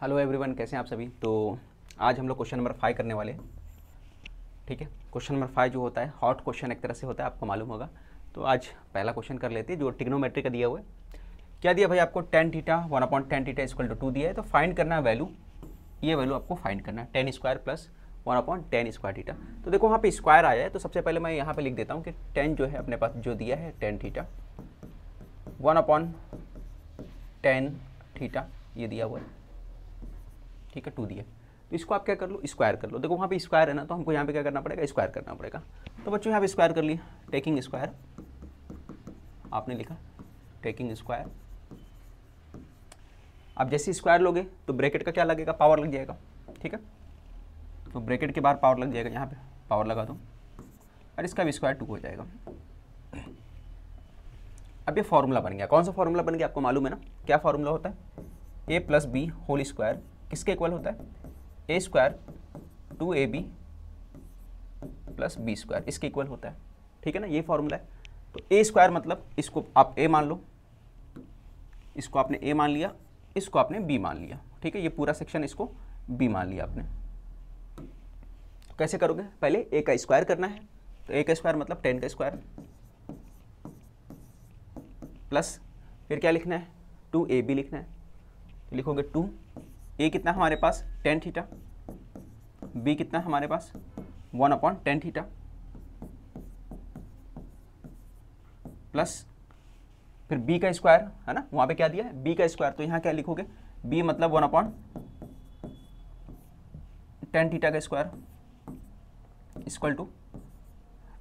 hello everyone कैसे हैं आप सभी तो आज हम लोग क्वेश्चन नंबर फाइव करने वाले ठीक है क्वेश्चन नंबर फाइव जो होता है हॉट क्वेश्चन एक तरह से होता है आपको मालूम होगा तो आज पहला क्वेश्चन कर लेते हैं जो टिग्नोमेट्री का दिया हुआ है क्या दिया भाई आपको tan theta one upon tan theta equal to two दिया है तो फाइंड करना है वैल्यू ये वैल्यू आपको फाइंड करना है tan square plus one upon tan square theta तो देखो वहाँ पे स्क्वायर आया है तो सबसे पहले मैं यहाँ पे लिख देता हूँ कि टेन जो है अपने पास जो दिया है tan theta one upon tan theta ये दिया हुआ है ठीक है टू दिए तो इसको आप क्या कर लो स्क्वायर कर लो देखो वहाँ पे स्क्वायर है ना तो हमको यहाँ पे क्या करना पड़ेगा स्क्वायर करना पड़ेगा तो बच्चों यहाँ पे स्क्वायर कर लिए टेकिंग स्क्वायर आपने लिखा टेकिंग स्क्वायर आप जैसे स्क्वायर लोगे तो ब्रैकेट का क्या लगेगा पावर लग जाएगा ठीक है तो ब्रैकेट के बाहर पावर लग जाएगा यहाँ पे पावर लगा दो और इसका भी स्क्वायर टू हो जाएगा अब ये फॉर्मूला बन गया कौन सा फार्मूला बन गया आपको मालूम है ना क्या फार्मूला होता है A plus B whole square किसके इक्वल होता है A square two A B plus B square इसके इक्वल होता है ठीक है ना ये फॉर्मूला है तो ए स्क्वायर मतलब इसको आप ए मान लो इसको आपने ए मान लिया इसको आपने बी मान लिया ठीक है ये पूरा सेक्शन इसको बी मान लिया आपने तो कैसे करोगे पहले ए का स्क्वायर करना है तो ए का स्क्वायर मतलब टेन का स्क्वायर प्लस फिर क्या लिखना है टू ए बी लिखना है तो लिखोगे टू ए कितना हमारे पास टेन थीटा बी कितना हमारे पास one upon tan theta plus फिर बी का स्क्वायर है ना वहां पे क्या दिया है बी का स्क्वायर तो यहां क्या लिखोगे बी मतलब वन अपॉन टेन थीटा का स्क्वायर इक्वल टू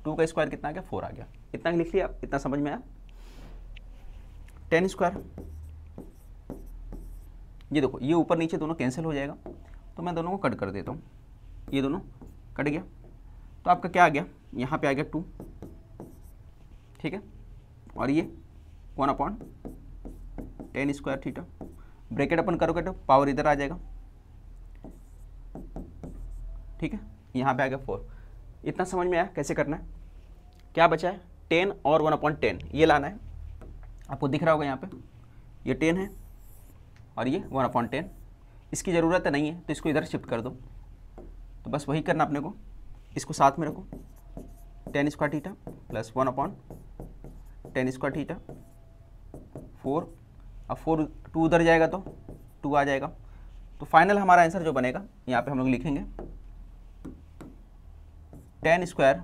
टू का स्क्वायर कितना आ गया फोर आ गया इतना लिख लिया इतना समझ में आया टेन स्क्वायर ये देखो ये ऊपर नीचे दोनों कैंसिल हो जाएगा तो मैं दोनों को कट कर देता हूँ ये दोनों कट गया तो आपका क्या आ गया यहाँ पे आ गया टू ठीक है और ये one upon tan square theta bracket open करोगे तो पावर इधर आ जाएगा ठीक है यहाँ पे आ गया फोर इतना समझ में आया कैसे करना है क्या बचा है टेन और वन अपॉन टेन ये लाना है आपको दिख रहा होगा यहाँ पे ये टेन है और ये वन अपॉन टेन इसकी ज़रूरत नहीं है तो इसको इधर शिफ्ट कर दो तो बस वही करना अपने को इसको साथ में रखो tan square theta plus one upon tan square theta four अब फोर टू उधर जाएगा तो टू आ जाएगा तो फाइनल हमारा आंसर जो बनेगा यहाँ पे हम लोग लिखेंगे tan square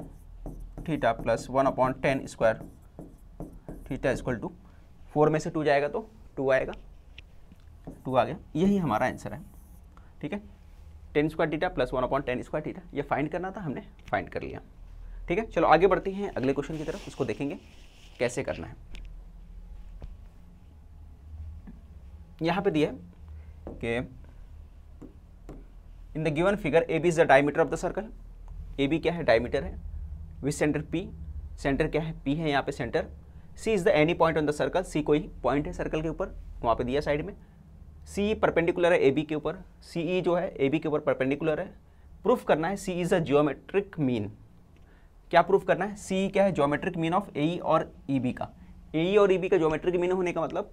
theta plus one upon tan square theta equal to four में से टू जाएगा तो टू आएगा टू आ गया यही हमारा आंसर है ठीक है tan square theta plus one upon tan square theta ये फाइंड करना था हमने फाइंड कर लिया ठीक है चलो आगे बढ़ते हैं अगले क्वेश्चन की तरफ उसको देखेंगे कैसे करना है यहाँ पे दिया है कि in the given figure A B is the diameter of the circle A B क्या है डायमीटर है विथ सेंटर पी सेंटर क्या है पी है यहाँ पे centre C is the any point on the circle C कोई पॉइंट है सर्कल के ऊपर वहाँ पे दिया साइड में सी ई परपेंडिकुलर है ए बी के ऊपर सी ई e जो है ए बी के ऊपर परपेंडिकुलर है प्रूफ करना है C is a geometric mean क्या प्रूफ करना है सी क्या है ज्योमेट्रिक मीन ऑफ ए और ई e बी का ए e और ई बी का ज्योमेट्रिक मीन होने का मतलब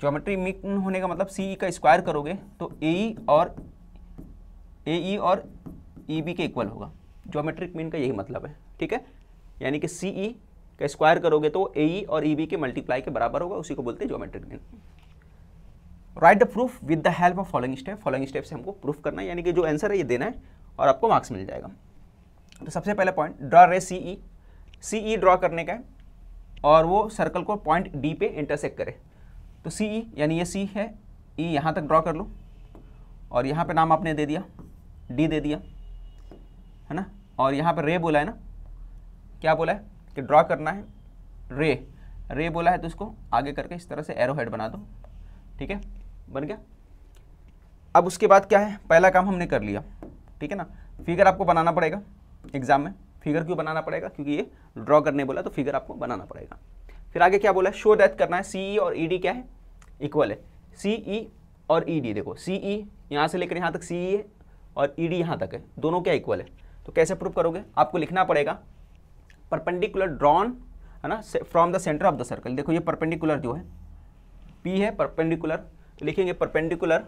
ज्योमेट्री मीन होने का मतलब सी का स्क्वायर करोगे तो ए और ए और ई बी के इक्वल होगा ज्योमेट्रिक मीन का यही मतलब है ठीक है यानी कि सी का स्क्वायर करोगे तो ए और ई बी के मल्टीप्लाई के बराबर होगा उसी को बोलते हैं geometric mean write the proof with the help of following step following step से हमको प्रूफ करना है यानी कि जो आंसर है ये देना है और आपको मार्क्स मिल जाएगा तो सबसे पहले पॉइंट ड्रॉ रे सी ई सी ई ड्रॉ करने का है और वो सर्कल को पॉइंट डी पे इंटरसेक्ट करे तो सी ई e, यानी ये सी है ई e यहाँ तक ड्रॉ कर लो और यहाँ पे नाम आपने दे दिया डी दे दिया है ना और यहाँ पर रे बोला है ना क्या बोला है कि ड्रॉ करना है रे रे बोला है तो उसको आगे करके इस तरह से एरो हेड बना दो ठीक है बन गया अब उसके बाद क्या है पहला काम हमने कर लिया ठीक है ना फिगर आपको बनाना पड़ेगा एग्जाम में फिगर क्यों बनाना पड़ेगा क्योंकि ये ड्रॉ करने बोला तो फिगर आपको बनाना पड़ेगा फिर आगे क्या बोला है शो दैट करना है सी e और ई e क्या है इक्वल है सी e और ई देखो सी ई यहाँ से लेकर यहाँ तक सी है और ई डी यहाँ तक है दोनों क्या इक्वल है तो कैसे प्रूव करोगे आपको लिखना पड़ेगा परपेंडिकुलर ड्रॉन है ना from the centre of the circle देखो ये परपेंडिकुलर जो है पी है परपेंडिकुलर लिखेंगे perpendicular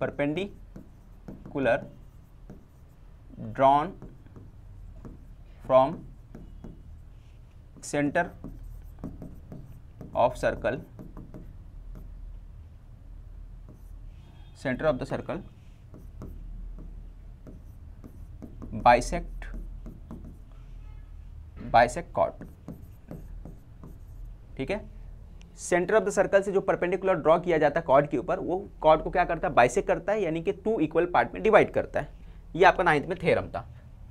perpendicular drawn from centre of circle centre of the circle bisect bisect कॉट ठीक है सेंटर ऑफ द सर्कल से जो परपेंडिकुलर ड्रॉ किया जाता है कॉर्ड के ऊपर वो कॉर्ड को क्या करता है बाइसेक करता है यानी कि टू इक्वल पार्ट में डिवाइड करता है ये आपका नाइन्थ में थेरम था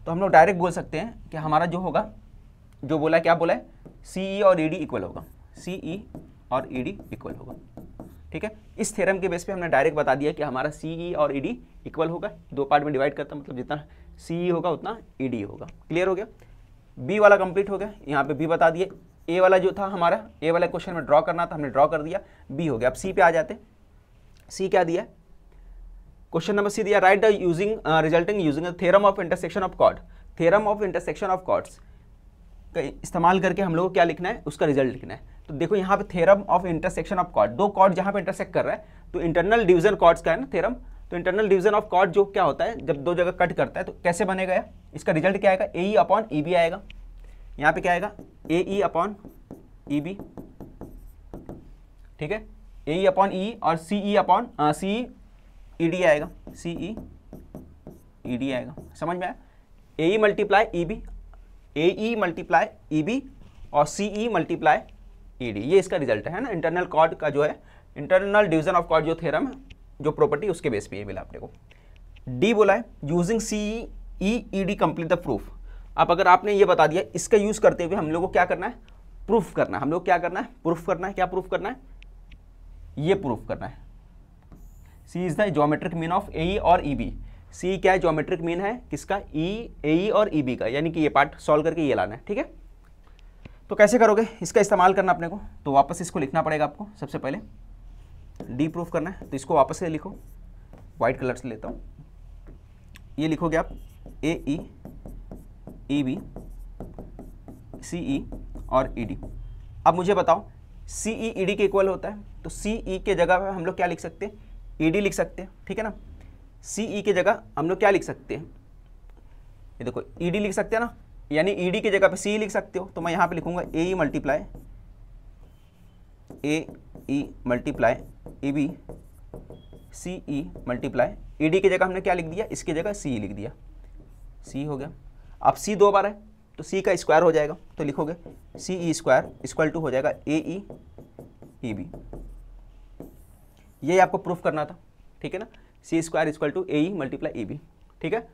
तो हम लोग डायरेक्ट बोल सकते हैं कि हमारा जो होगा जो बोला क्या बोला है सी ई e और ई e इक्वल होगा सी ई e और ई डी इक्वल होगा ठीक है इस थेरम के बेस पे हमने डायरेक्ट बता दिया कि हमारा सी ई और ई डी इक्वल होगा दो पार्ट में डिवाइड करता मतलब जितना सी ई होगा उतना ई डी होगा क्लियर हो गया बी वाला कंप्लीट हो गया यहाँ पे बी बता दिए ए वाला जो था हमारा ए वाला क्वेश्चन में ड्रॉ करना था हमने ड्रॉ कर दिया बी हो गया अब सी पे आ जाते सी क्या दिया क्वेश्चन नंबर सी दिया right using resulting using theorem of intersection of कॉड theorem of intersection of chords का इस्तेमाल करके हम लोग को क्या लिखना है उसका रिजल्ट लिखना है तो देखो यहाँ पे थेरम ऑफ इंटरसेक्शन ऑफ कॉड दो कॉड जहाँ पे इंटरसेक्ट कर रहा है तो इंटरनल डिवीजन कॉड्स का है ना थेरम तो इंटरनल डिवीजन ऑफ कॉड जो क्या होता है जब दो जगह कट करता है तो कैसे बनेगा इसका रिजल्ट क्या आएगा ए अपॉन ई बी आएगा यहाँ पे क्या आएगा ए ई अपॉन ई बी ठीक है ए ई अपॉन ई और सी ई अपॉन सी ई डी आएगा सी ई ई डी आएगा समझ में आया A E multiply E B A E multiply E B और C E multiply E D ये इसका रिजल्ट है ना इंटरनल कॉर्ड का जो है इंटरनल डिवीजन ऑफ कॉर्ड जो थेरम है जो प्रॉपर्टी उसके बेस पे ये मिला अपने को डी बोला है using C E E D complete the proof अब अगर आपने ये बता दिया इसका यूज़ करते हुए हम लोग को क्या करना है प्रूफ करना है हम लोग क्या करना है प्रूफ करना है क्या प्रूफ करना है ये प्रूफ करना है C is the geometric mean of A और ई बी सी क्या है जोमेट्रिक मीन है किसका ई e, ए e और ई e बी का यानी कि ये पार्ट सॉल्व करके ये लाना है ठीक है तो कैसे करोगे इसका इस्तेमाल करना अपने को तो वापस इसको लिखना पड़ेगा आपको सबसे पहले डी प्रूफ करना है तो इसको वापस से लिखो वाइट कलर से लेता हूँ ये लिखोगे आप ए ई e, ई बी सी ई और ई e डी अब मुझे बताओ सी ई ई डी के इक्वल होता है तो सी ई e के जगह पर हम लोग क्या लिख सकते हैं ई e डी लिख सकते हैं ठीक है ना सी ई के जगह हम लोग क्या लिख सकते हैं ये देखो ई डी लिख सकते हैं ना यानी ई डी के जगह पे सी ई लिख सकते हो तो मैं यहाँ पे लिखूंगा A E multiply A E multiply E B C E multiply E D की जगह हमने क्या लिख दिया इसकी जगह सी ई लिख दिया सी हो गया अब सी दो बार है तो सी का स्क्वायर हो जाएगा तो लिखोगे C E square equal to हो जाएगा ए ई ई बी ये आपको प्रूफ करना था ठीक है ना C square equal to A E multiply E B ठीक है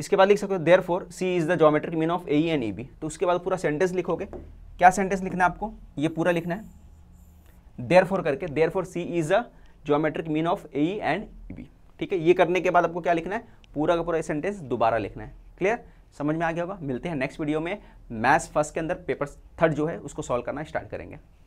इसके बाद लिख सकते हो therefore C is the geometric mean of A E and E B तो उसके बाद पूरा सेंटेंस लिखोगे क्या सेंटेंस लिखना है आपको ये पूरा लिखना है देयर फोर करके therefore C is a geometric mean of A E and E B ठीक है ये करने के बाद आपको क्या लिखना है पूरा का पूरा सेंटेंस दोबारा लिखना है क्लियर समझ में आ गया होगा मिलते हैं नेक्स्ट वीडियो में मैथ्स फर्स्ट के अंदर पेपर थर्ड जो है उसको सॉल्व करना स्टार्ट करेंगे